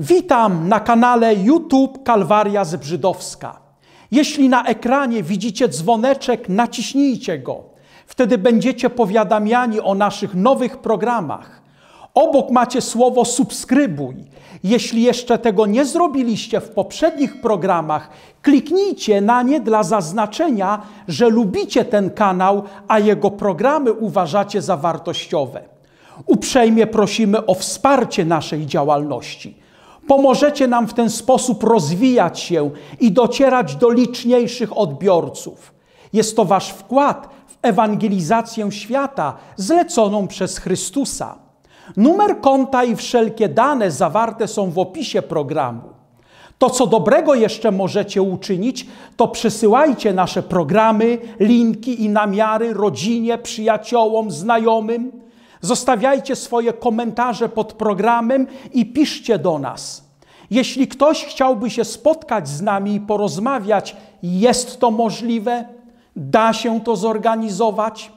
Witam na kanale YouTube Kalwaria Zbrzydowska. Jeśli na ekranie widzicie dzwoneczek, naciśnijcie go. Wtedy będziecie powiadamiani o naszych nowych programach. Obok macie słowo subskrybuj. Jeśli jeszcze tego nie zrobiliście w poprzednich programach, kliknijcie na nie dla zaznaczenia, że lubicie ten kanał, a jego programy uważacie za wartościowe. Uprzejmie prosimy o wsparcie naszej działalności. Pomożecie nam w ten sposób rozwijać się i docierać do liczniejszych odbiorców. Jest to Wasz wkład w ewangelizację świata zleconą przez Chrystusa. Numer konta i wszelkie dane zawarte są w opisie programu. To, co dobrego jeszcze możecie uczynić, to przesyłajcie nasze programy, linki i namiary rodzinie, przyjaciołom, znajomym. Zostawiajcie swoje komentarze pod programem i piszcie do nas. Jeśli ktoś chciałby się spotkać z nami i porozmawiać, jest to możliwe, da się to zorganizować.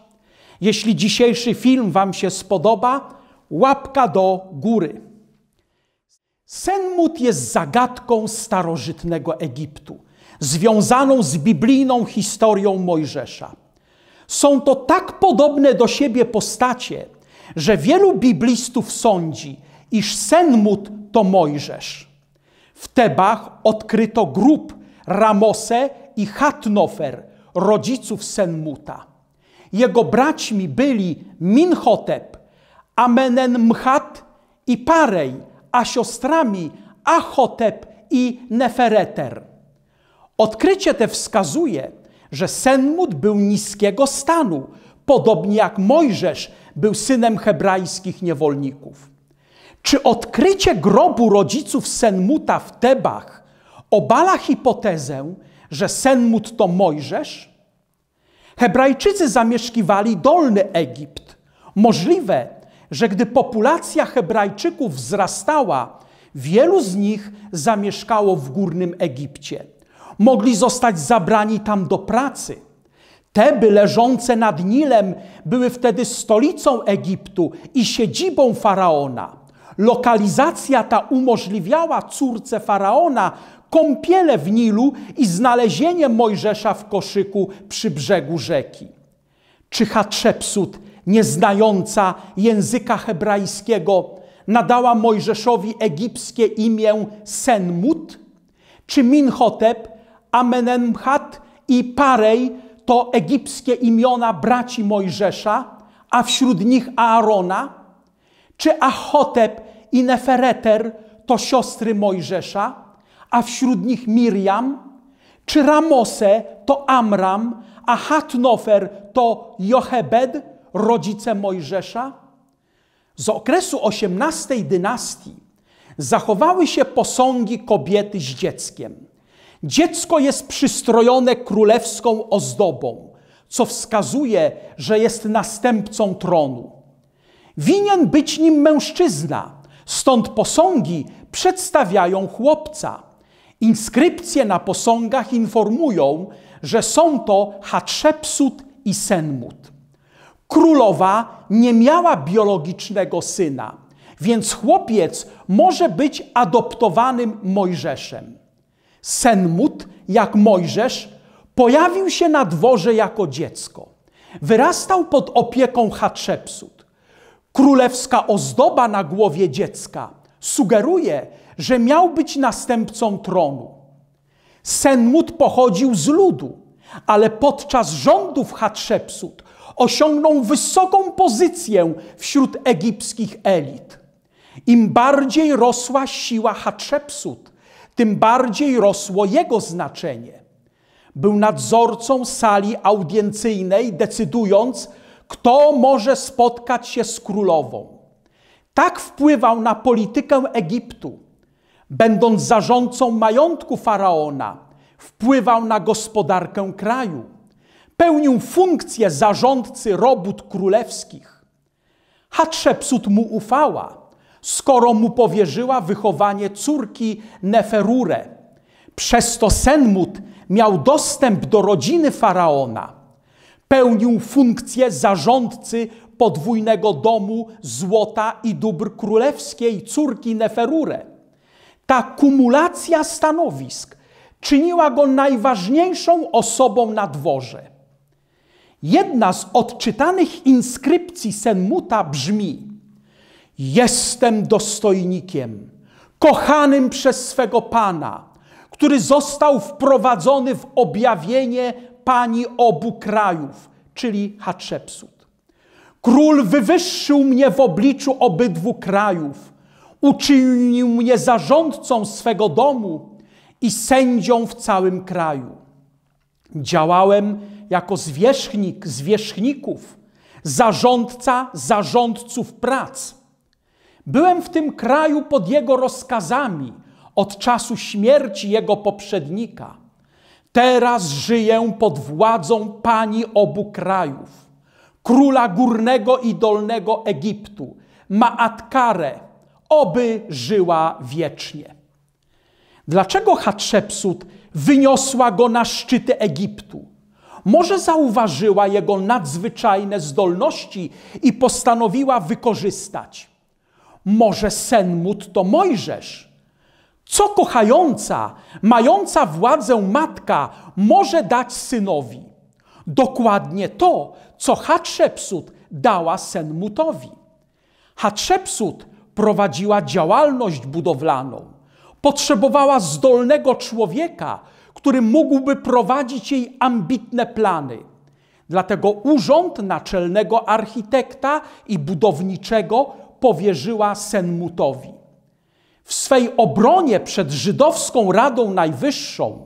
Jeśli dzisiejszy film Wam się spodoba, łapka do góry. Senmut jest zagadką starożytnego Egiptu, związaną z biblijną historią Mojżesza. Są to tak podobne do siebie postacie, że wielu biblistów sądzi, iż Senmut to Mojżesz. W Tebach odkryto grób Ramose i Hatnofer, rodziców Senmuta. Jego braćmi byli Minhotep, Amenenmchat i Parej, a siostrami Achotep i Nefereter. Odkrycie te wskazuje, że Senmut był niskiego stanu, podobnie jak Mojżesz był synem hebrajskich niewolników. Czy odkrycie grobu rodziców Senmuta w Tebach obala hipotezę, że Senmut to Mojżesz? Hebrajczycy zamieszkiwali dolny Egipt. Możliwe, że gdy populacja Hebrajczyków wzrastała, wielu z nich zamieszkało w górnym Egipcie. Mogli zostać zabrani tam do pracy – Teby leżące nad Nilem były wtedy stolicą Egiptu i siedzibą faraona. Lokalizacja ta umożliwiała córce faraona kąpiele w Nilu i znalezienie Mojżesza w koszyku przy brzegu rzeki. Czy Hatszepsut, nieznająca języka hebrajskiego, nadała Mojżeszowi egipskie imię Senmut? Czy Minhotep, Amenemhat i Parej to egipskie imiona braci Mojżesza, a wśród nich Aarona? Czy Achotep i Nefereter to siostry Mojżesza, a wśród nich Miriam? Czy Ramose to Amram, a Hatnofer to Jochebed, rodzice Mojżesza? Z okresu XVIII dynastii zachowały się posągi kobiety z dzieckiem. Dziecko jest przystrojone królewską ozdobą, co wskazuje, że jest następcą tronu. Winien być nim mężczyzna, stąd posągi przedstawiają chłopca. Inskrypcje na posągach informują, że są to Hatszepsut i Senmut. Królowa nie miała biologicznego syna, więc chłopiec może być adoptowanym Mojżeszem. Senmut, jak Mojżesz, pojawił się na dworze jako dziecko. Wyrastał pod opieką Hatszepsut. Królewska ozdoba na głowie dziecka sugeruje, że miał być następcą tronu. Senmut pochodził z ludu, ale podczas rządów Hatszepsut osiągnął wysoką pozycję wśród egipskich elit. Im bardziej rosła siła Hatszepsut, tym bardziej rosło jego znaczenie. Był nadzorcą sali audiencyjnej, decydując, kto może spotkać się z królową. Tak wpływał na politykę Egiptu. Będąc zarządcą majątku faraona, wpływał na gospodarkę kraju. Pełnił funkcję zarządcy robót królewskich. Hatszepsut mu ufała skoro mu powierzyła wychowanie córki Neferure. Przez to Senmut miał dostęp do rodziny faraona. Pełnił funkcję zarządcy podwójnego domu złota i dóbr królewskiej córki Neferure. Ta kumulacja stanowisk czyniła go najważniejszą osobą na dworze. Jedna z odczytanych inskrypcji Senmuta brzmi – Jestem dostojnikiem, kochanym przez swego Pana, który został wprowadzony w objawienie Pani obu krajów, czyli Hatszepsut. Król wywyższył mnie w obliczu obydwu krajów, uczynił mnie zarządcą swego domu i sędzią w całym kraju. Działałem jako zwierzchnik zwierzchników, zarządca zarządców prac – Byłem w tym kraju pod jego rozkazami od czasu śmierci jego poprzednika. Teraz żyję pod władzą pani obu krajów, króla górnego i dolnego Egiptu, Maatkarę, oby żyła wiecznie. Dlaczego Hatszepsut wyniosła go na szczyty Egiptu? Może zauważyła jego nadzwyczajne zdolności i postanowiła wykorzystać – może Senmut to Mojżesz? Co kochająca, mająca władzę matka może dać synowi? Dokładnie to, co Hatszepsut dała Senmutowi. Hatszepsut prowadziła działalność budowlaną. Potrzebowała zdolnego człowieka, który mógłby prowadzić jej ambitne plany. Dlatego urząd naczelnego architekta i budowniczego powierzyła Senmutowi. W swej obronie przed Żydowską Radą Najwyższą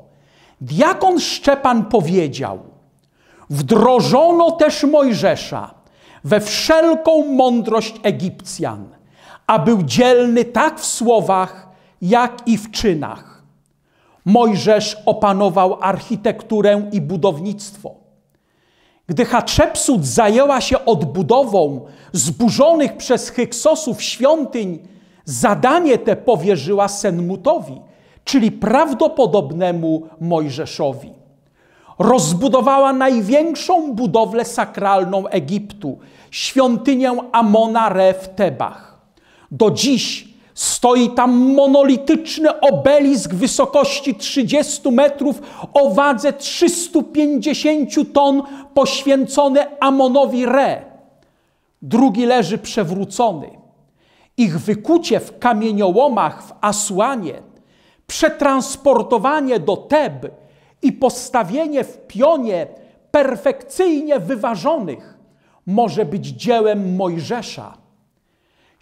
diakon Szczepan powiedział: Wdrożono też Mojżesza we wszelką mądrość Egipcjan, a był dzielny tak w słowach, jak i w czynach. Mojżesz opanował architekturę i budownictwo gdy Hatszepsut zajęła się odbudową zburzonych przez Hyksosów świątyń, zadanie te powierzyła Senmutowi, czyli prawdopodobnemu Mojżeszowi. Rozbudowała największą budowlę sakralną Egiptu, świątynię Amona Re w Tebach. Do dziś Stoi tam monolityczny obelisk wysokości 30 metrów o wadze 350 ton poświęcony Amonowi Re. Drugi leży przewrócony. Ich wykucie w kamieniołomach w Asłanie, przetransportowanie do Teb i postawienie w pionie perfekcyjnie wyważonych może być dziełem Mojżesza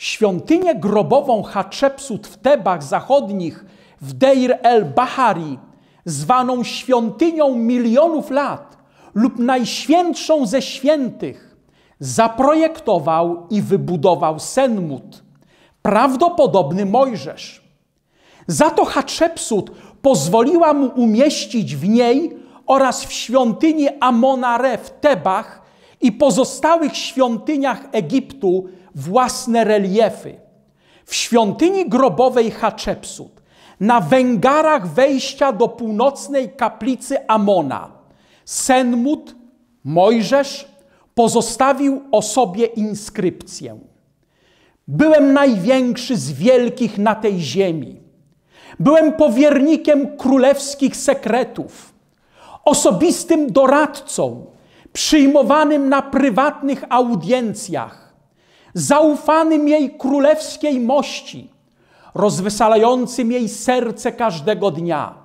Świątynię grobową Hatshepsut w Tebach Zachodnich w Deir el-Bahari, zwaną świątynią milionów lat lub najświętszą ze świętych, zaprojektował i wybudował Senmut, prawdopodobny Mojżesz. Za to Hatshepsut pozwoliła mu umieścić w niej oraz w świątyni Amona Re w Tebach i pozostałych świątyniach Egiptu własne reliefy. W świątyni grobowej Haczepsut, na węgarach wejścia do północnej kaplicy Amona, Senmut, Mojżesz, pozostawił o sobie inskrypcję. Byłem największy z wielkich na tej ziemi. Byłem powiernikiem królewskich sekretów, osobistym doradcą, przyjmowanym na prywatnych audiencjach zaufanym jej królewskiej mości, rozwesalającym jej serce każdego dnia.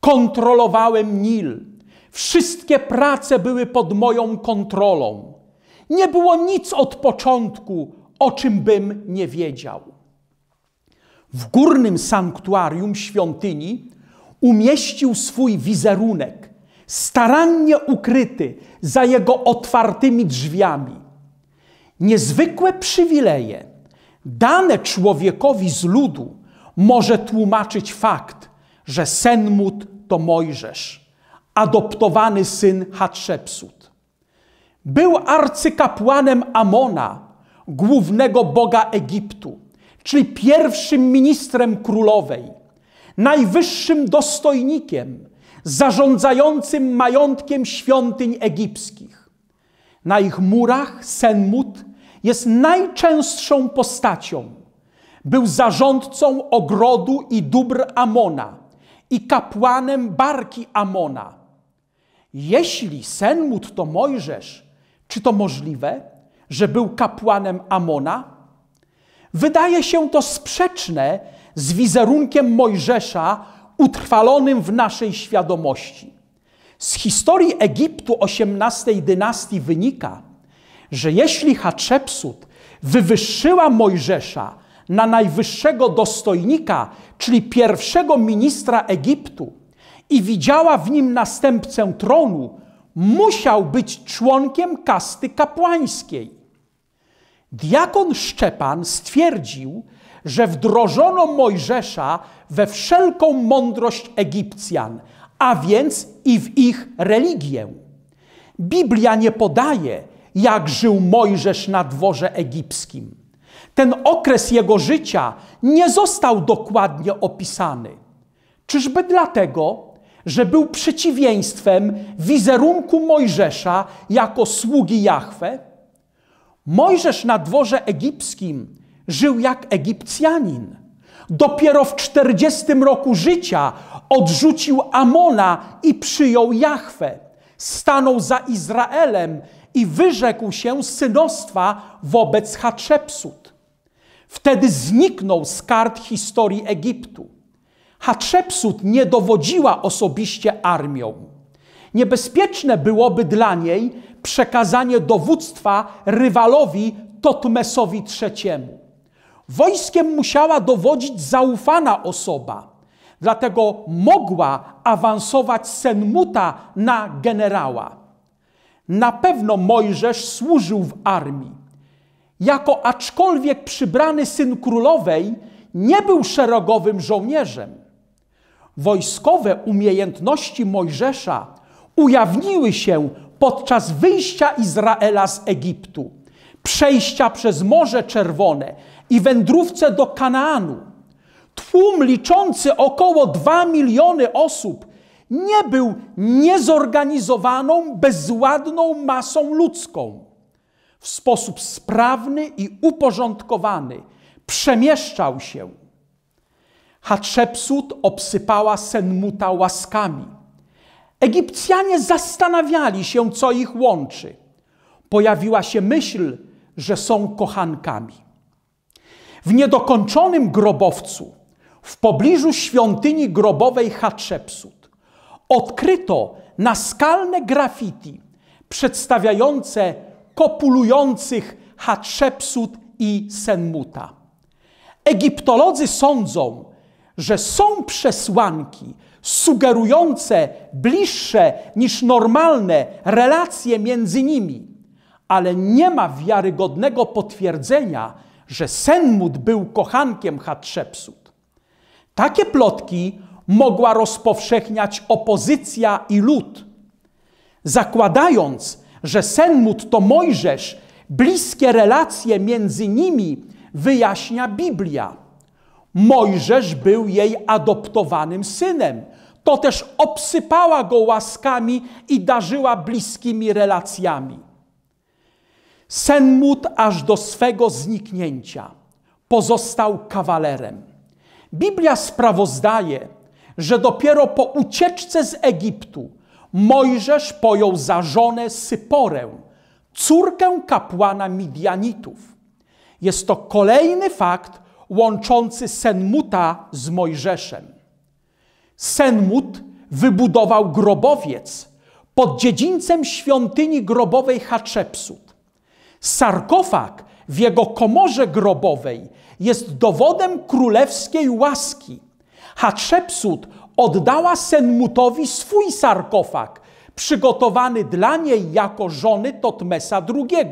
Kontrolowałem Nil. Wszystkie prace były pod moją kontrolą. Nie było nic od początku, o czym bym nie wiedział. W górnym sanktuarium świątyni umieścił swój wizerunek, starannie ukryty za jego otwartymi drzwiami niezwykłe przywileje dane człowiekowi z ludu może tłumaczyć fakt, że Senmut to Mojżesz, adoptowany syn Hatszepsut. Był arcykapłanem Amona, głównego boga Egiptu, czyli pierwszym ministrem królowej, najwyższym dostojnikiem, zarządzającym majątkiem świątyń egipskich. Na ich murach Senmut jest najczęstszą postacią. Był zarządcą ogrodu i dóbr Amona i kapłanem barki Amona. Jeśli Senmut to Mojżesz, czy to możliwe, że był kapłanem Amona? Wydaje się to sprzeczne z wizerunkiem Mojżesza utrwalonym w naszej świadomości. Z historii Egiptu XVIII dynastii wynika, że jeśli Hatszepsut wywyższyła Mojżesza na najwyższego dostojnika, czyli pierwszego ministra Egiptu, i widziała w nim następcę tronu, musiał być członkiem kasty kapłańskiej. Diakon Szczepan stwierdził, że wdrożono Mojżesza we wszelką mądrość Egipcjan, a więc i w ich religię. Biblia nie podaje, jak żył Mojżesz na dworze egipskim. Ten okres jego życia nie został dokładnie opisany. Czyżby dlatego, że był przeciwieństwem wizerunku Mojżesza jako sługi Jahwe? Mojżesz na dworze egipskim żył jak Egipcjanin. Dopiero w czterdziestym roku życia odrzucił Amona i przyjął Jahwe. Stanął za Izraelem i wyrzekł się synostwa wobec Hatszepsut. Wtedy zniknął z kart historii Egiptu. Hatszepsut nie dowodziła osobiście armią. Niebezpieczne byłoby dla niej przekazanie dowództwa rywalowi Totmesowi III. Wojskiem musiała dowodzić zaufana osoba, dlatego mogła awansować Senmuta na generała. Na pewno Mojżesz służył w armii. Jako aczkolwiek przybrany syn królowej, nie był szeregowym żołnierzem. Wojskowe umiejętności Mojżesza ujawniły się podczas wyjścia Izraela z Egiptu, przejścia przez Morze Czerwone i wędrówce do Kanaanu. Tłum liczący około 2 miliony osób nie był niezorganizowaną, bezładną masą ludzką. W sposób sprawny i uporządkowany przemieszczał się. Hatszepsut obsypała Senmuta łaskami. Egipcjanie zastanawiali się, co ich łączy. Pojawiła się myśl, że są kochankami. W niedokończonym grobowcu, w pobliżu świątyni grobowej Hatszepsut, odkryto naskalne graffiti przedstawiające kopulujących Hatshepsut i Senmuta. Egiptolodzy sądzą, że są przesłanki sugerujące bliższe niż normalne relacje między nimi, ale nie ma wiarygodnego potwierdzenia, że Senmut był kochankiem Hatshepsut. Takie plotki mogła rozpowszechniać opozycja i lud. Zakładając, że Senmut to Mojżesz, bliskie relacje między nimi wyjaśnia Biblia. Mojżesz był jej adoptowanym synem. To też obsypała go łaskami i darzyła bliskimi relacjami. Senmut aż do swego zniknięcia pozostał kawalerem. Biblia sprawozdaje, że dopiero po ucieczce z Egiptu Mojżesz pojął za żonę Syporę, córkę kapłana Midianitów. Jest to kolejny fakt łączący Senmuta z Mojżeszem. Senmut wybudował grobowiec pod dziedzińcem świątyni grobowej Hatshepsut. Sarkofag w jego komorze grobowej jest dowodem królewskiej łaski – Hatszepsut oddała Senmutowi swój sarkofag, przygotowany dla niej jako żony Totmesa II.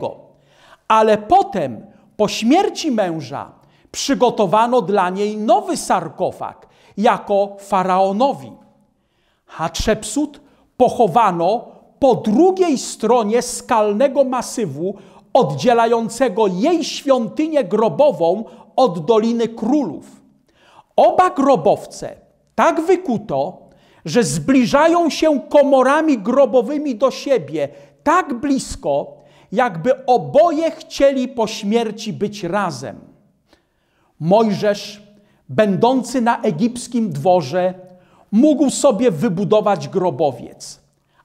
Ale potem, po śmierci męża, przygotowano dla niej nowy sarkofag jako faraonowi. Hatszepsut pochowano po drugiej stronie skalnego masywu oddzielającego jej świątynię grobową od Doliny Królów. Oba grobowce tak wykuto, że zbliżają się komorami grobowymi do siebie tak blisko, jakby oboje chcieli po śmierci być razem. Mojżesz, będący na egipskim dworze, mógł sobie wybudować grobowiec,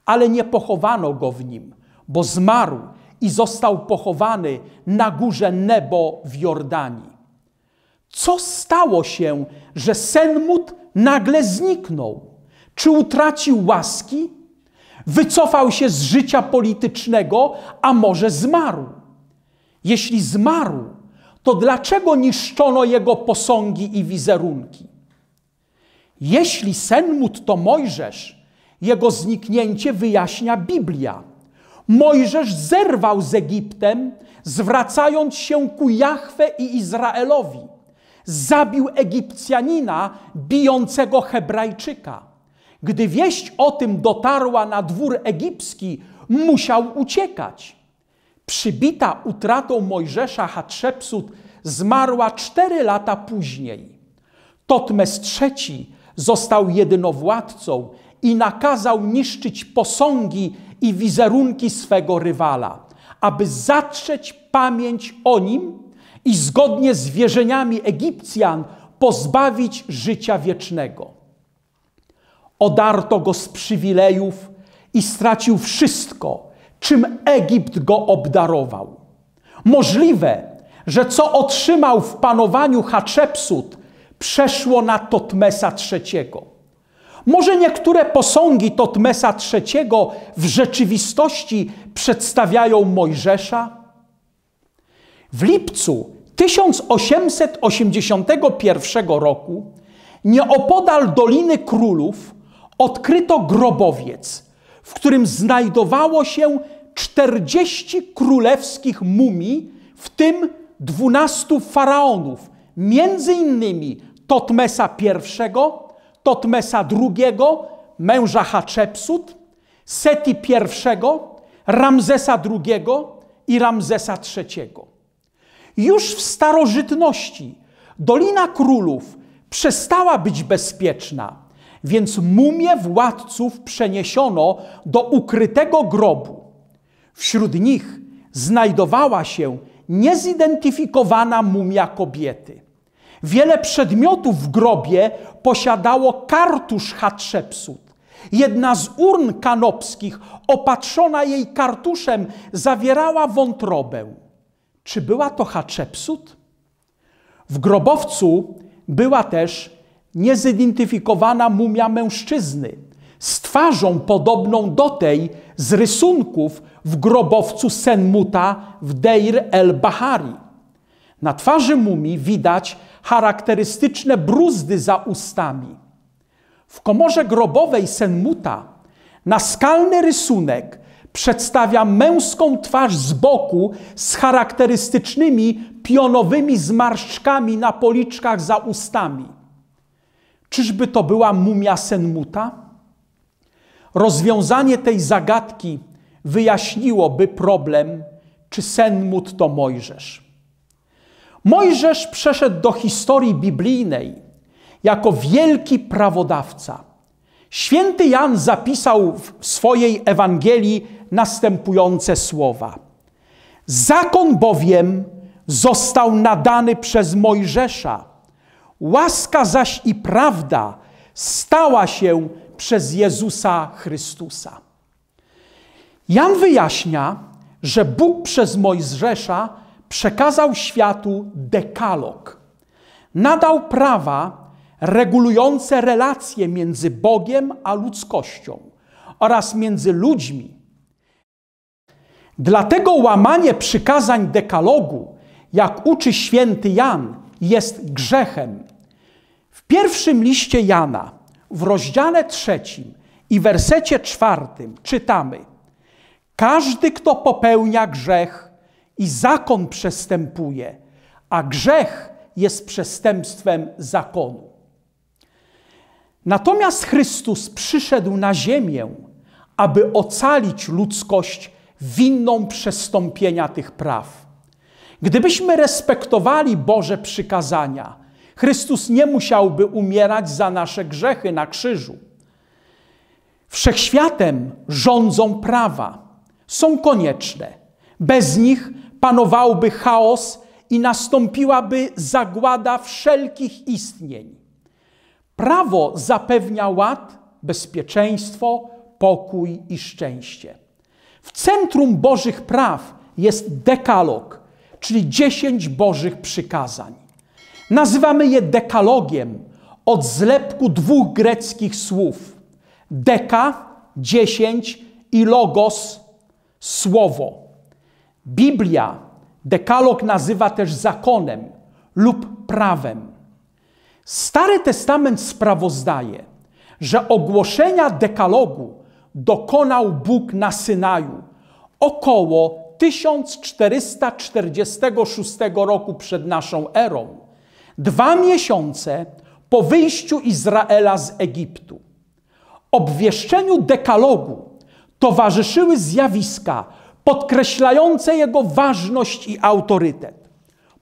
ale nie pochowano go w nim, bo zmarł i został pochowany na górze Nebo w Jordanii. Co stało się, że Senmut nagle zniknął? Czy utracił łaski? Wycofał się z życia politycznego, a może zmarł? Jeśli zmarł, to dlaczego niszczono jego posągi i wizerunki? Jeśli Senmut to Mojżesz, jego zniknięcie wyjaśnia Biblia. Mojżesz zerwał z Egiptem, zwracając się ku Jahwe i Izraelowi zabił Egipcjanina bijącego Hebrajczyka. Gdy wieść o tym dotarła na dwór egipski, musiał uciekać. Przybita utratą Mojżesza Hatszepsut zmarła cztery lata później. Totmes III został jedynowładcą i nakazał niszczyć posągi i wizerunki swego rywala, aby zatrzeć pamięć o nim i zgodnie z wierzeniami Egipcjan pozbawić życia wiecznego. Odarto go z przywilejów i stracił wszystko, czym Egipt go obdarował. Możliwe, że co otrzymał w panowaniu Hatszepsut, przeszło na Totmesa III. Może niektóre posągi Totmesa III w rzeczywistości przedstawiają Mojżesza? W lipcu 1881 roku nieopodal Doliny Królów odkryto grobowiec, w którym znajdowało się 40 królewskich mumii, w tym 12 faraonów, między innymi Totmesa I, Totmesa II, męża Hatshepsut, Seti I, Ramzesa II i Ramzesa III. Już w starożytności Dolina Królów przestała być bezpieczna, więc mumie władców przeniesiono do ukrytego grobu. Wśród nich znajdowała się niezidentyfikowana mumia kobiety. Wiele przedmiotów w grobie posiadało kartusz Hatshepsut. Jedna z urn kanopskich, opatrzona jej kartuszem, zawierała wątrobę. Czy była to Hatshepsut? W grobowcu była też niezidentyfikowana mumia mężczyzny z twarzą podobną do tej z rysunków w grobowcu Senmuta w Deir el-Bahari. Na twarzy mumii widać charakterystyczne bruzdy za ustami. W komorze grobowej Senmuta na skalny rysunek przedstawia męską twarz z boku z charakterystycznymi pionowymi zmarszczkami na policzkach za ustami. Czyżby to była mumia Senmuta? Rozwiązanie tej zagadki wyjaśniłoby problem, czy Senmut to Mojżesz. Mojżesz przeszedł do historii biblijnej jako wielki prawodawca – Święty Jan zapisał w swojej Ewangelii następujące słowa. Zakon bowiem został nadany przez Mojżesza, łaska zaś i prawda stała się przez Jezusa Chrystusa. Jan wyjaśnia, że Bóg przez Mojżesza przekazał światu dekalog. Nadał prawa regulujące relacje między Bogiem a ludzkością oraz między ludźmi. Dlatego łamanie przykazań dekalogu, jak uczy święty Jan, jest grzechem. W pierwszym liście Jana, w rozdziale trzecim i wersecie czwartym czytamy: Każdy, kto popełnia grzech i zakon przestępuje, a grzech jest przestępstwem zakonu. Natomiast Chrystus przyszedł na ziemię, aby ocalić ludzkość winną przestąpienia tych praw. Gdybyśmy respektowali Boże przykazania, Chrystus nie musiałby umierać za nasze grzechy na krzyżu. Wszechświatem rządzą prawa. Są konieczne. Bez nich panowałby chaos i nastąpiłaby zagłada wszelkich istnień. Prawo zapewnia ład, bezpieczeństwo, pokój i szczęście. W centrum Bożych praw jest dekalog, czyli dziesięć Bożych przykazań. Nazywamy je dekalogiem od zlepku dwóch greckich słów: deka, dziesięć i logos, słowo. Biblia dekalog nazywa też zakonem lub prawem. Stary Testament sprawozdaje, że ogłoszenia dekalogu dokonał Bóg na Synaju około 1446 roku przed naszą erą, dwa miesiące po wyjściu Izraela z Egiptu. Obwieszczeniu dekalogu towarzyszyły zjawiska podkreślające jego ważność i autorytet.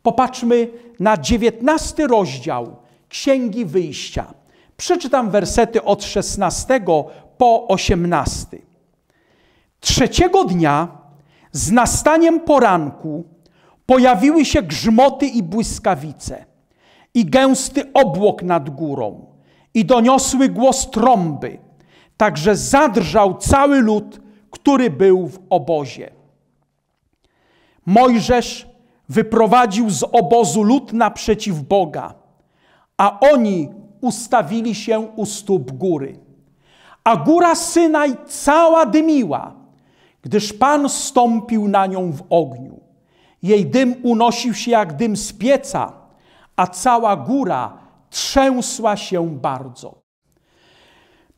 Popatrzmy na 19 rozdział Księgi Wyjścia. Przeczytam wersety od 16 po 18. Trzeciego dnia z nastaniem poranku pojawiły się grzmoty i błyskawice i gęsty obłok nad górą i doniosły głos trąby, także zadrżał cały lud, który był w obozie. Mojżesz wyprowadził z obozu lud naprzeciw Boga – a oni ustawili się u stóp góry. A góra Synaj cała dymiła, gdyż Pan stąpił na nią w ogniu. Jej dym unosił się jak dym z pieca, a cała góra trzęsła się bardzo.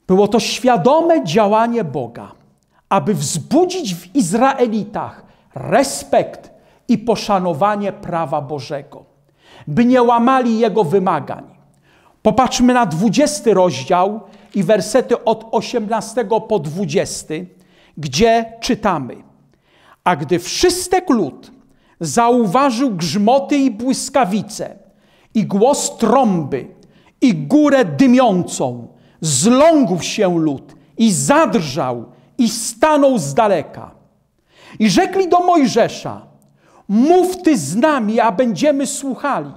Było to świadome działanie Boga, aby wzbudzić w Izraelitach respekt i poszanowanie prawa Bożego by nie łamali jego wymagań. Popatrzmy na 20 rozdział i wersety od 18 po 20, gdzie czytamy: A gdy wszystek lud zauważył grzmoty i błyskawice, i głos trąby, i górę dymiącą, zlągł się lud i zadrżał i stanął z daleka. I rzekli do Mojżesza: Mów Ty z nami, a będziemy słuchali.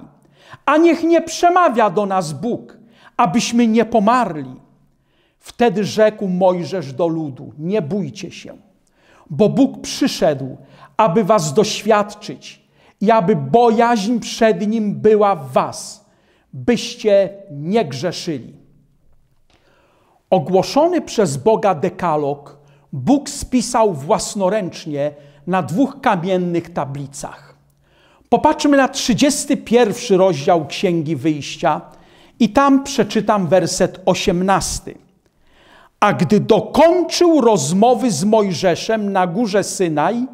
A niech nie przemawia do nas Bóg, abyśmy nie pomarli. Wtedy rzekł Mojżesz do ludu: Nie bójcie się, bo Bóg przyszedł, aby was doświadczyć i aby bojaźń przed nim była w was, byście nie grzeszyli. Ogłoszony przez Boga dekalog Bóg spisał własnoręcznie na dwóch kamiennych tablicach. Popatrzmy na 31 rozdział Księgi Wyjścia i tam przeczytam werset 18. A gdy dokończył rozmowy z Mojżeszem na górze Synaj,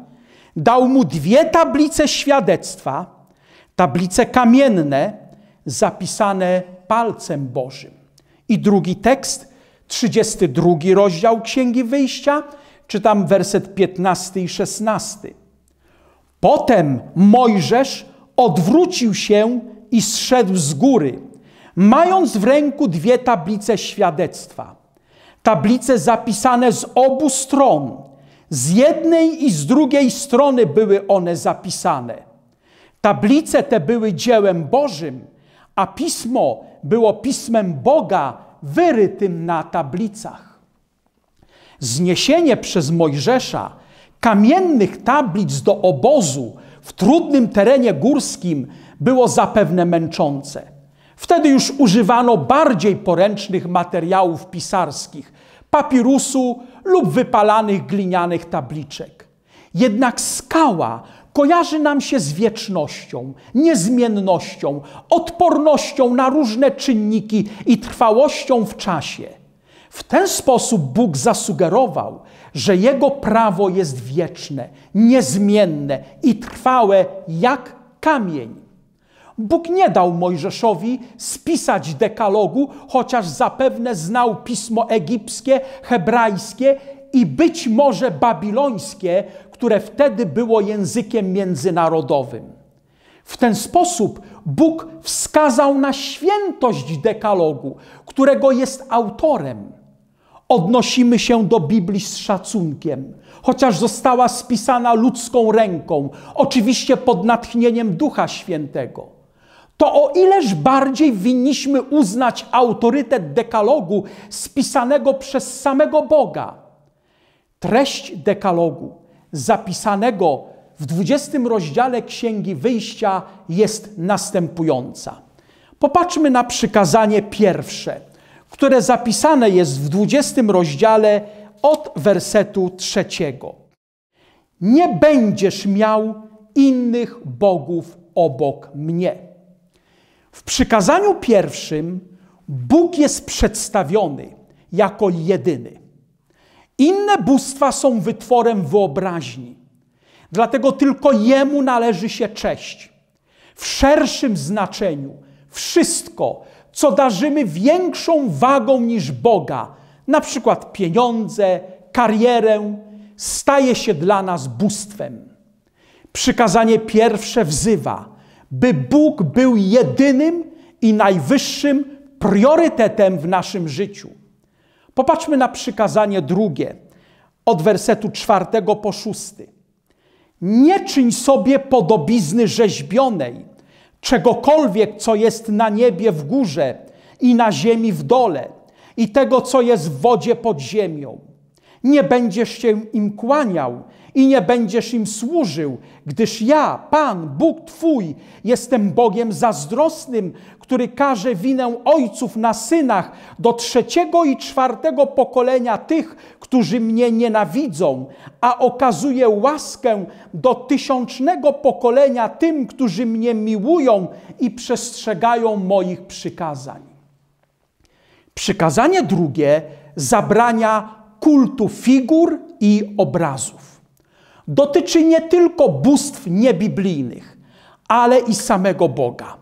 dał mu dwie tablice świadectwa, tablice kamienne, zapisane palcem Bożym. I drugi tekst, 32 rozdział Księgi Wyjścia – czytam werset 15 i 16. Potem Mojżesz odwrócił się i zszedł z góry, mając w ręku dwie tablice świadectwa. Tablice zapisane z obu stron. Z jednej i z drugiej strony były one zapisane. Tablice te były dziełem Bożym, a pismo było pismem Boga wyrytym na tablicach. Zniesienie przez Mojżesza kamiennych tablic do obozu w trudnym terenie górskim było zapewne męczące. Wtedy już używano bardziej poręcznych materiałów pisarskich, papirusu lub wypalanych glinianych tabliczek. Jednak skała kojarzy nam się z wiecznością, niezmiennością, odpornością na różne czynniki i trwałością w czasie. W ten sposób Bóg zasugerował, że Jego prawo jest wieczne, niezmienne i trwałe jak kamień. Bóg nie dał Mojżeszowi spisać dekalogu, chociaż zapewne znał pismo egipskie, hebrajskie i być może babilońskie, które wtedy było językiem międzynarodowym. W ten sposób Bóg wskazał na świętość dekalogu, którego jest autorem. Odnosimy się do Biblii z szacunkiem, chociaż została spisana ludzką ręką, oczywiście pod natchnieniem Ducha Świętego. To o ileż bardziej winniśmy uznać autorytet dekalogu spisanego przez samego Boga. Treść dekalogu zapisanego w 20 rozdziale Księgi Wyjścia jest następująca. Popatrzmy na przykazanie pierwsze które zapisane jest w 20 rozdziale od wersetu trzeciego. Nie będziesz miał innych bogów obok mnie. W przykazaniu pierwszym Bóg jest przedstawiony jako jedyny. Inne bóstwa są wytworem wyobraźni. Dlatego tylko Jemu należy się cześć. W szerszym znaczeniu wszystko, co darzymy większą wagą niż Boga, na przykład pieniądze, karierę, staje się dla nas bóstwem. Przykazanie pierwsze wzywa, by Bóg był jedynym i najwyższym priorytetem w naszym życiu. Popatrzmy na przykazanie drugie, od wersetu czwartego po szósty. Nie czyń sobie podobizny rzeźbionej czegokolwiek, co jest na niebie w górze i na ziemi w dole, i tego, co jest w wodzie pod ziemią. Nie będziesz się im kłaniał, i nie będziesz im służył, gdyż ja, Pan, Bóg Twój, jestem Bogiem zazdrosnym, który każe winę ojców na synach do trzeciego i czwartego pokolenia tych, którzy mnie nienawidzą, a okazuje łaskę do tysiącznego pokolenia tym, którzy mnie miłują i przestrzegają moich przykazań. Przykazanie drugie zabrania kultu figur i obrazów dotyczy nie tylko bóstw niebiblijnych, ale i samego Boga.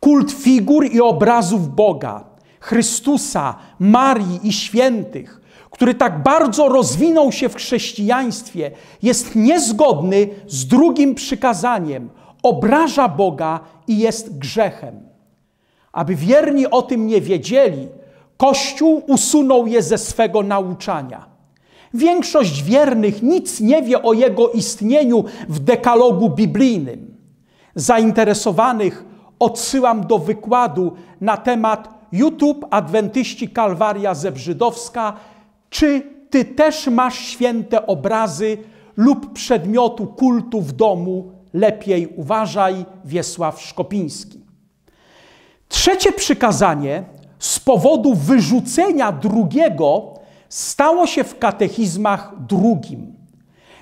Kult figur i obrazów Boga, Chrystusa, Marii i świętych, który tak bardzo rozwinął się w chrześcijaństwie, jest niezgodny z drugim przykazaniem, obraża Boga i jest grzechem. Aby wierni o tym nie wiedzieli, Kościół usunął je ze swego nauczania. Większość wiernych nic nie wie o jego istnieniu w dekalogu biblijnym. Zainteresowanych odsyłam do wykładu na temat YouTube Adwentyści Kalwaria Zebrzydowska. Czy ty też masz święte obrazy lub przedmiotu kultu w domu? Lepiej uważaj, Wiesław Szkopiński. Trzecie przykazanie z powodu wyrzucenia drugiego stało się w katechizmach drugim.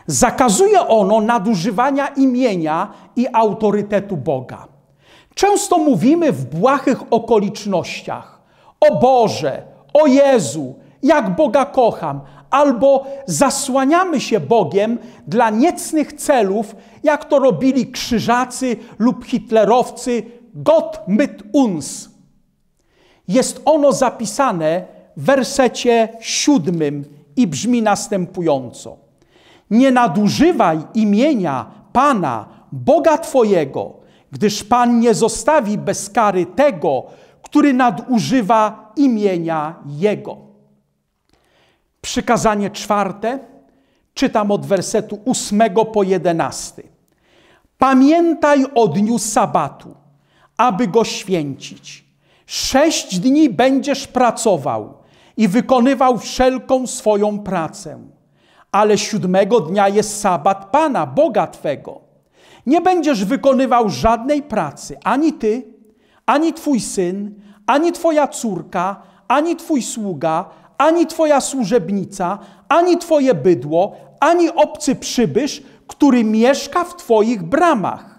Zakazuje ono nadużywania imienia i autorytetu Boga. Często mówimy w błahych okolicznościach: O Boże, o Jezu, jak Boga kocham, albo zasłaniamy się Bogiem dla niecnych celów, jak to robili krzyżacy lub hitlerowcy Gott mit uns. Jest ono zapisane wersecie siódmym i brzmi następująco. Nie nadużywaj imienia Pana, Boga Twojego, gdyż Pan nie zostawi bez kary tego, który nadużywa imienia Jego. Przykazanie czwarte, czytam od wersetu ósmego po jedenasty. Pamiętaj o dniu sabatu, aby go święcić. Sześć dni będziesz pracował i wykonywał wszelką swoją pracę. Ale siódmego dnia jest sabat Pana, Boga Twego. Nie będziesz wykonywał żadnej pracy, ani ty, ani twój syn, ani twoja córka, ani twój sługa, ani twoja służebnica, ani twoje bydło, ani obcy przybysz, który mieszka w twoich bramach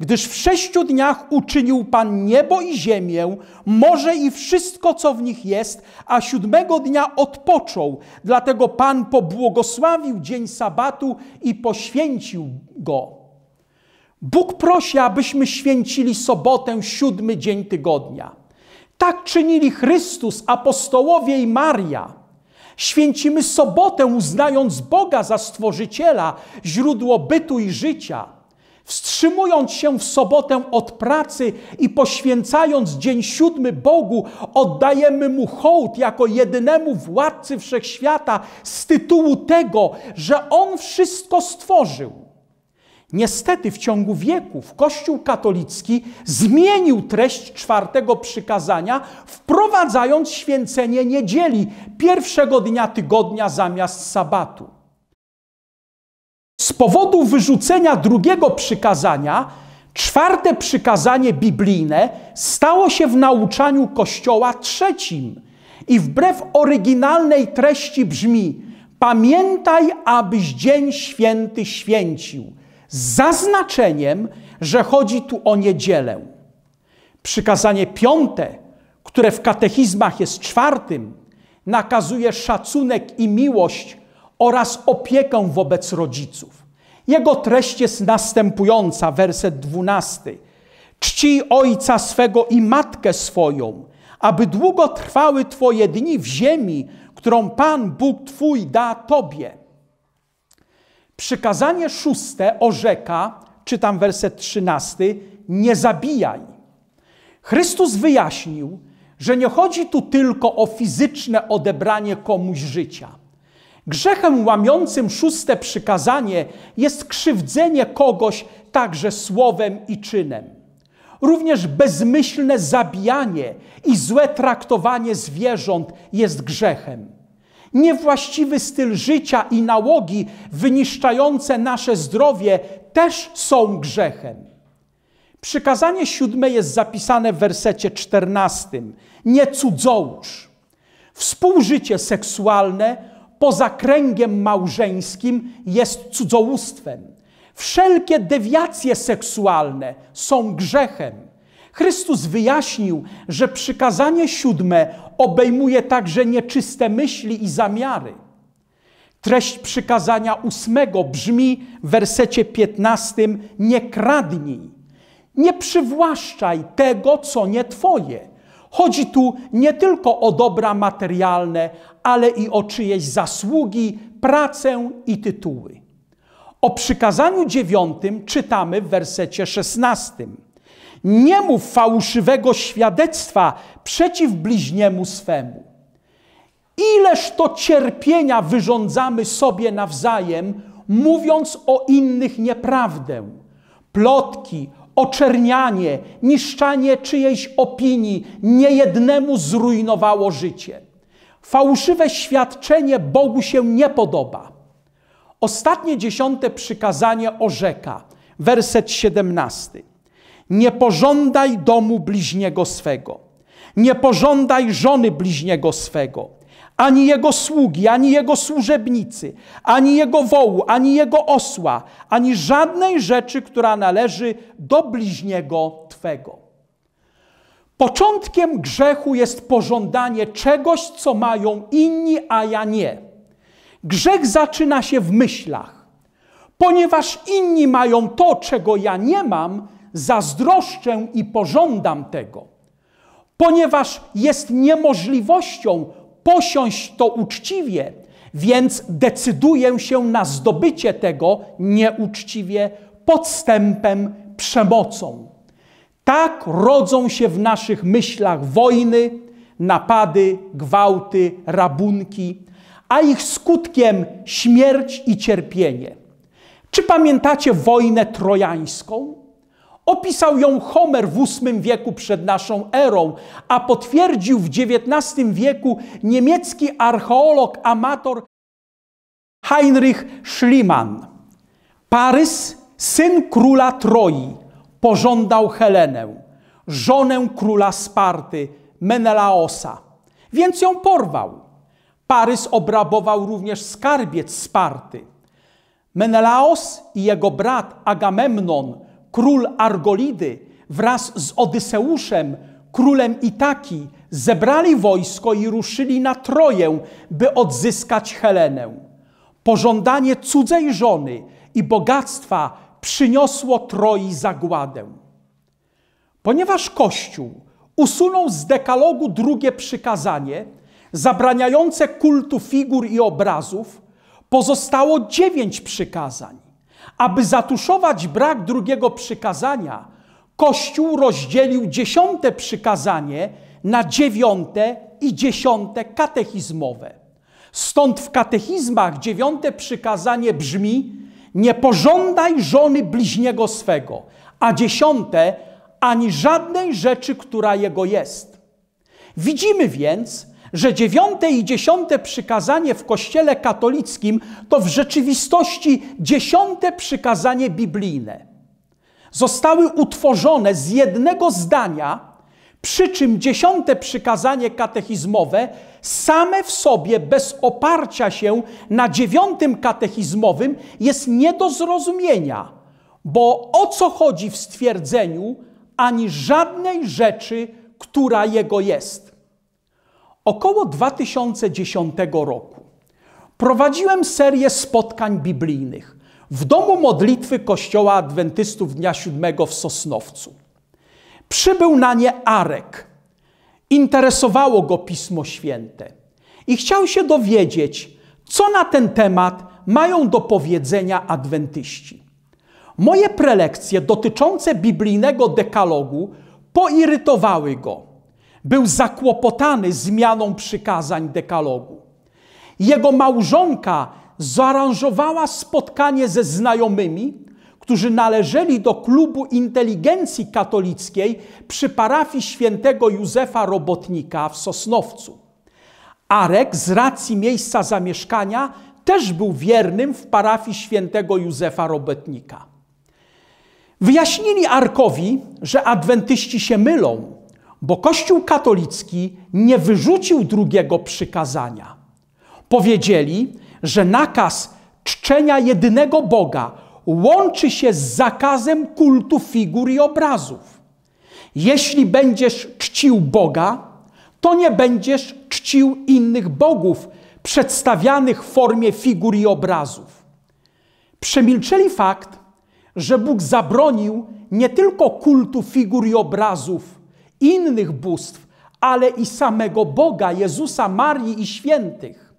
gdyż w sześciu dniach uczynił Pan niebo i ziemię, morze i wszystko, co w nich jest, a siódmego dnia odpoczął. Dlatego Pan pobłogosławił dzień sabatu i poświęcił go. Bóg prosi, abyśmy święcili sobotę, siódmy dzień tygodnia. Tak czynili Chrystus, apostołowie i Maria. Święcimy sobotę, uznając Boga za stworzyciela, źródło bytu i życia. Wstrzymując się w sobotę od pracy i poświęcając dzień siódmy Bogu, oddajemy Mu hołd jako jedynemu władcy wszechświata z tytułu tego, że On wszystko stworzył. Niestety w ciągu wieków Kościół katolicki zmienił treść czwartego przykazania, wprowadzając święcenie niedzieli, pierwszego dnia tygodnia zamiast sabatu. Z powodu wyrzucenia drugiego przykazania, czwarte przykazanie biblijne stało się w nauczaniu Kościoła trzecim i wbrew oryginalnej treści brzmi: Pamiętaj, abyś dzień święty święcił, z zaznaczeniem, że chodzi tu o niedzielę. Przykazanie piąte, które w katechizmach jest czwartym, nakazuje szacunek i miłość oraz opiekę wobec rodziców. Jego treść jest następująca, werset 12. Czcij ojca swego i matkę swoją, aby długo trwały Twoje dni w ziemi, którą Pan Bóg Twój da Tobie. Przykazanie szóste orzeka, czytam werset 13, nie zabijaj. Chrystus wyjaśnił, że nie chodzi tu tylko o fizyczne odebranie komuś życia – Grzechem łamiącym szóste przykazanie jest krzywdzenie kogoś także słowem i czynem. Również bezmyślne zabijanie i złe traktowanie zwierząt jest grzechem. Niewłaściwy styl życia i nałogi wyniszczające nasze zdrowie też są grzechem. Przykazanie siódme jest zapisane w wersecie czternastym. Nie cudzołóż. Współżycie seksualne poza kręgiem małżeńskim jest cudzołóstwem. Wszelkie dewiacje seksualne są grzechem. Chrystus wyjaśnił, że przykazanie siódme obejmuje także nieczyste myśli i zamiary. Treść przykazania ósmego brzmi w wersecie piętnastym: Nie kradnij, nie przywłaszczaj tego, co nie twoje Chodzi tu nie tylko o dobra materialne, ale i o czyjeś zasługi, pracę i tytuły. O przykazaniu dziewiątym czytamy w wersecie szesnastym. Nie mów fałszywego świadectwa przeciw bliźniemu swemu. Ileż to cierpienia wyrządzamy sobie nawzajem, mówiąc o innych nieprawdę. Plotki, oczernianie, niszczanie czyjejś opinii niejednemu zrujnowało życie. Fałszywe świadczenie Bogu się nie podoba. Ostatnie dziesiąte przykazanie orzeka, werset 17. Nie pożądaj domu bliźniego swego, nie pożądaj żony bliźniego swego, ani jego sługi, ani jego służebnicy, ani jego wołu, ani jego osła, ani żadnej rzeczy, która należy do bliźniego Twego. Początkiem grzechu jest pożądanie czegoś, co mają inni, a ja nie. Grzech zaczyna się w myślach. Ponieważ inni mają to, czego ja nie mam, zazdroszczę i pożądam tego. Ponieważ jest niemożliwością posiąść to uczciwie, więc decyduję się na zdobycie tego nieuczciwie podstępem, przemocą. Tak rodzą się w naszych myślach wojny, napady, gwałty, rabunki, a ich skutkiem śmierć i cierpienie. Czy pamiętacie wojnę trojańską? Opisał ją Homer w VIII wieku przed naszą erą, a potwierdził w XIX wieku niemiecki archeolog, amator Heinrich Schliemann. Parys, syn króla Troi, pożądał Helenę, żonę króla Sparty, Menelaosa, więc ją porwał. Parys obrabował również skarbiec Sparty. Menelaos i jego brat Agamemnon król Argolidy wraz z Odyseuszem, królem Itaki, zebrali wojsko i ruszyli na Troję, by odzyskać Helenę. Pożądanie cudzej żony i bogactwa przyniosło Troi zagładę. Ponieważ Kościół usunął z dekalogu drugie przykazanie, zabraniające kultu figur i obrazów, pozostało dziewięć przykazań. Aby zatuszować brak drugiego przykazania, Kościół rozdzielił dziesiąte przykazanie na dziewiąte i dziesiąte katechizmowe. Stąd w katechizmach dziewiąte przykazanie brzmi: Nie pożądaj żony bliźniego swego, a dziesiąte ani żadnej rzeczy, która jego jest. Widzimy więc, że dziewiąte i dziesiąte przykazanie w Kościele katolickim to w rzeczywistości dziesiąte przykazanie biblijne. Zostały utworzone z jednego zdania, przy czym dziesiąte przykazanie katechizmowe same w sobie, bez oparcia się na dziewiątym katechizmowym, jest nie do zrozumienia, bo o co chodzi w stwierdzeniu ani żadnej rzeczy, która jego jest. Około 2010 roku prowadziłem serię spotkań biblijnych w domu modlitwy Kościoła Adwentystów Dnia Siódmego w Sosnowcu. Przybył na nie Arek. Interesowało go Pismo Święte i chciał się dowiedzieć, co na ten temat mają do powiedzenia adwentyści. Moje prelekcje dotyczące biblijnego dekalogu poirytowały go był zakłopotany zmianą przykazań dekalogu. Jego małżonka zaaranżowała spotkanie ze znajomymi, którzy należeli do klubu inteligencji katolickiej przy parafii świętego Józefa Robotnika w Sosnowcu. Arek z racji miejsca zamieszkania też był wiernym w parafii świętego Józefa Robotnika. Wyjaśnili Arkowi, że adwentyści się mylą, bo Kościół katolicki nie wyrzucił drugiego przykazania. Powiedzieli, że nakaz czczenia jedynego Boga łączy się z zakazem kultu figur i obrazów. Jeśli będziesz czcił Boga, to nie będziesz czcił innych bogów przedstawianych w formie figur i obrazów. Przemilczeli fakt, że Bóg zabronił nie tylko kultu figur i obrazów, innych bóstw, ale i samego Boga, Jezusa, Marii i świętych.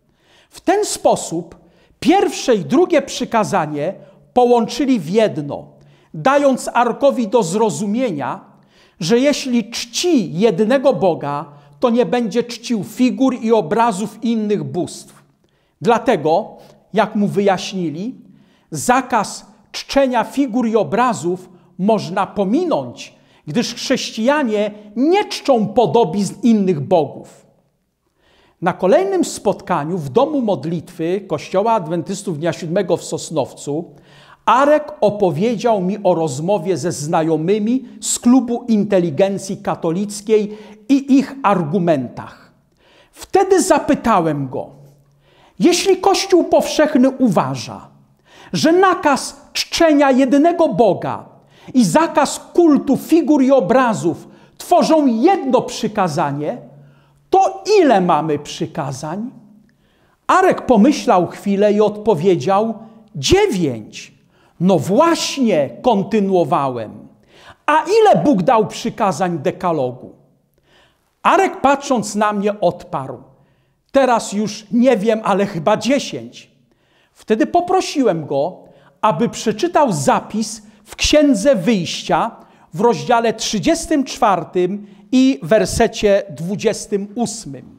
W ten sposób pierwsze i drugie przykazanie połączyli w jedno, dając Arkowi do zrozumienia, że jeśli czci jednego Boga, to nie będzie czcił figur i obrazów innych bóstw. Dlatego, jak mu wyjaśnili, zakaz czczenia figur i obrazów można pominąć, gdyż chrześcijanie nie czczą podobizn innych bogów. Na kolejnym spotkaniu w domu modlitwy Kościoła Adwentystów Dnia Siódmego w Sosnowcu Arek opowiedział mi o rozmowie ze znajomymi z klubu inteligencji katolickiej i ich argumentach. Wtedy zapytałem go, jeśli Kościół powszechny uważa, że nakaz czczenia jednego Boga i zakaz kultu figur i obrazów tworzą jedno przykazanie, to ile mamy przykazań? Arek pomyślał chwilę i odpowiedział: dziewięć. No właśnie, kontynuowałem. A ile Bóg dał przykazań dekalogu? Arek patrząc na mnie odparł: Teraz już nie wiem, ale chyba dziesięć. Wtedy poprosiłem go, aby przeczytał zapis w Księdze Wyjścia w rozdziale 34 i wersecie 28.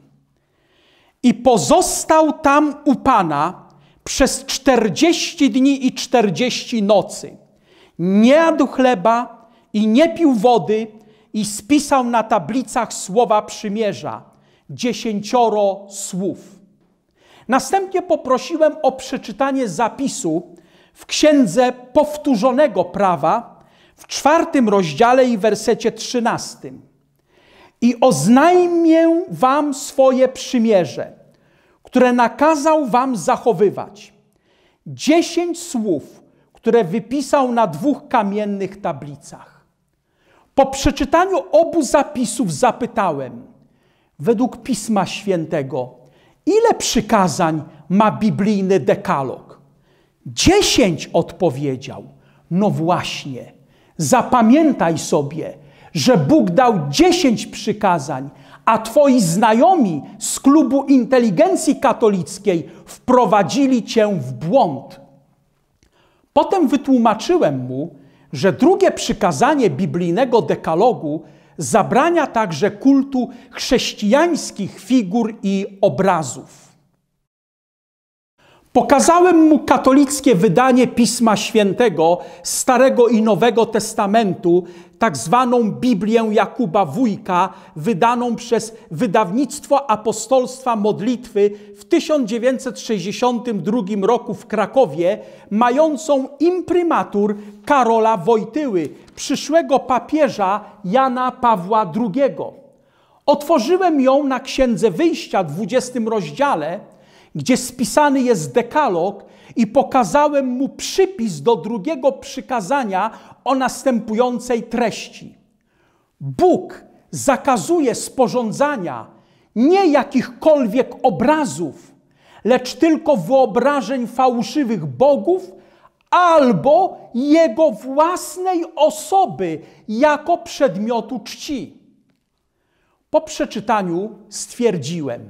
I pozostał tam u Pana przez 40 dni i 40 nocy. Nie jadł chleba i nie pił wody i spisał na tablicach słowa przymierza, dziesięcioro słów. Następnie poprosiłem o przeczytanie zapisu w Księdze Powtórzonego Prawa w czwartym rozdziale i wersecie trzynastym. I oznajmię wam swoje przymierze, które nakazał wam zachowywać. Dziesięć słów, które wypisał na dwóch kamiennych tablicach. Po przeczytaniu obu zapisów zapytałem, według Pisma Świętego, ile przykazań ma biblijny dekalog? Dziesięć odpowiedział. No właśnie, zapamiętaj sobie, że Bóg dał dziesięć przykazań, a twoi znajomi z klubu inteligencji katolickiej wprowadzili cię w błąd. Potem wytłumaczyłem mu, że drugie przykazanie biblijnego dekalogu zabrania także kultu chrześcijańskich figur i obrazów. Pokazałem mu katolickie wydanie Pisma Świętego, Starego i Nowego Testamentu, tak zwaną Biblię Jakuba Wójka, wydaną przez Wydawnictwo Apostolstwa Modlitwy w 1962 roku w Krakowie, mającą imprymatur Karola Wojtyły, przyszłego papieża Jana Pawła II. Otworzyłem ją na Księdze Wyjścia w 20 rozdziale, gdzie spisany jest dekalog, i pokazałem mu przypis do drugiego przykazania o następującej treści. Bóg zakazuje sporządzania nie jakichkolwiek obrazów, lecz tylko wyobrażeń fałszywych bogów albo jego własnej osoby jako przedmiotu czci. Po przeczytaniu stwierdziłem: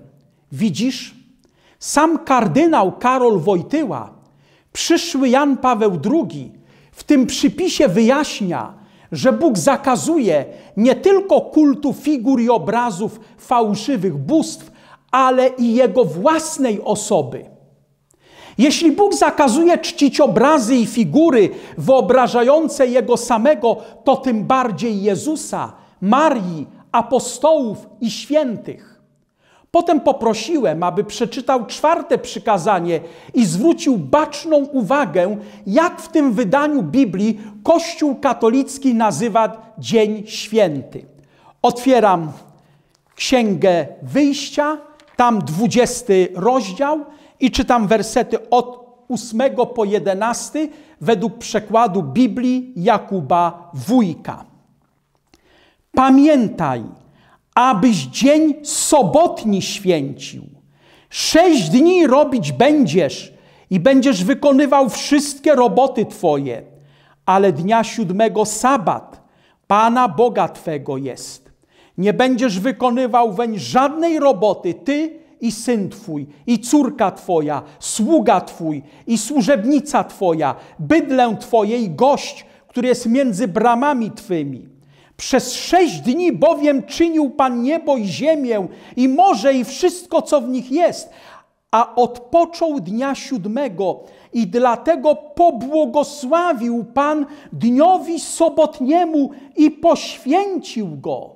Widzisz, sam kardynał Karol Wojtyła, przyszły Jan Paweł II, w tym przypisie wyjaśnia, że Bóg zakazuje nie tylko kultu figur i obrazów fałszywych bóstw, ale i jego własnej osoby. Jeśli Bóg zakazuje czcić obrazy i figury wyobrażające jego samego, to tym bardziej Jezusa, Marii, apostołów i świętych. Potem poprosiłem, aby przeczytał czwarte przykazanie i zwrócił baczną uwagę, jak w tym wydaniu Biblii Kościół katolicki nazywa Dzień Święty. Otwieram Księgę Wyjścia, tam 20 rozdział i czytam wersety od 8 po 11 według przekładu Biblii Jakuba Wójka. Pamiętaj, abyś dzień sobotni święcił. Sześć dni robić będziesz i będziesz wykonywał wszystkie roboty Twoje, ale dnia siódmego sabat Pana Boga Twego jest. Nie będziesz wykonywał weń żadnej roboty, Ty i syn Twój, i córka Twoja, sługa Twój, i służebnica Twoja, bydlę Twoje i gość, który jest między bramami Twymi przez sześć dni bowiem czynił Pan niebo i ziemię, i morze, i wszystko, co w nich jest, a odpoczął dnia siódmego. I dlatego pobłogosławił Pan dniowi sobotniemu i poświęcił go.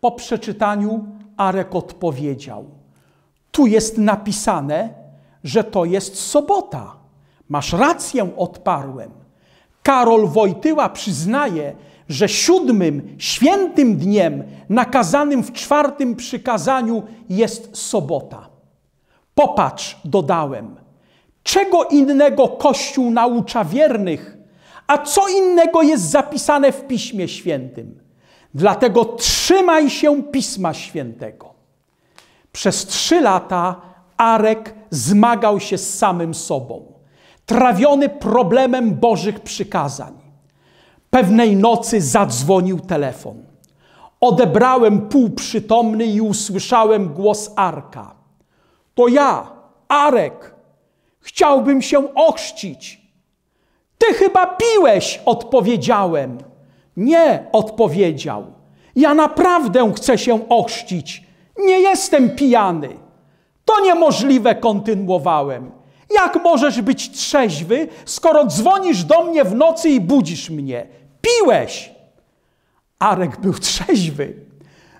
Po przeczytaniu Arek odpowiedział: Tu jest napisane, że to jest sobota. Masz rację, odparłem. Karol Wojtyła przyznaje, że siódmym świętym dniem nakazanym w czwartym przykazaniu jest sobota. Popatrz, dodałem, czego innego Kościół naucza wiernych, a co innego jest zapisane w Piśmie Świętym. Dlatego trzymaj się Pisma Świętego. Przez trzy lata Arek zmagał się z samym sobą, trawiony problemem Bożych przykazań. Pewnej nocy zadzwonił telefon. Odebrałem półprzytomny i usłyszałem głos Arka. To ja, Arek, chciałbym się ochrzcić. Ty chyba piłeś, odpowiedziałem. Nie, odpowiedział. Ja naprawdę chcę się ochrzcić. Nie jestem pijany. To niemożliwe, kontynuowałem. Jak możesz być trzeźwy, skoro dzwonisz do mnie w nocy i budzisz mnie? piłeś. Arek był trzeźwy.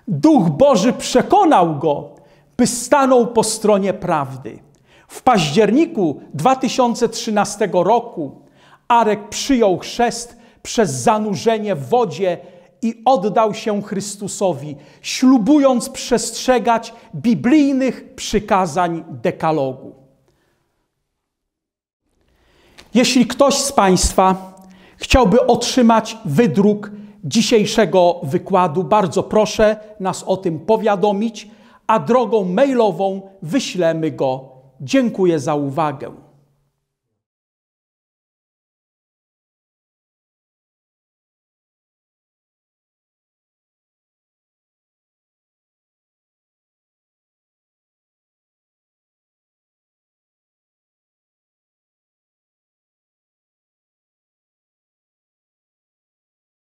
Duch Boży przekonał go, by stanął po stronie prawdy. W październiku 2013 roku Arek przyjął chrzest przez zanurzenie w wodzie i oddał się Chrystusowi, ślubując przestrzegać biblijnych przykazań dekalogu. Jeśli ktoś z Państwa chciałby otrzymać wydruk dzisiejszego wykładu, bardzo proszę nas o tym powiadomić, a drogą mailową wyślemy go. Dziękuję za uwagę.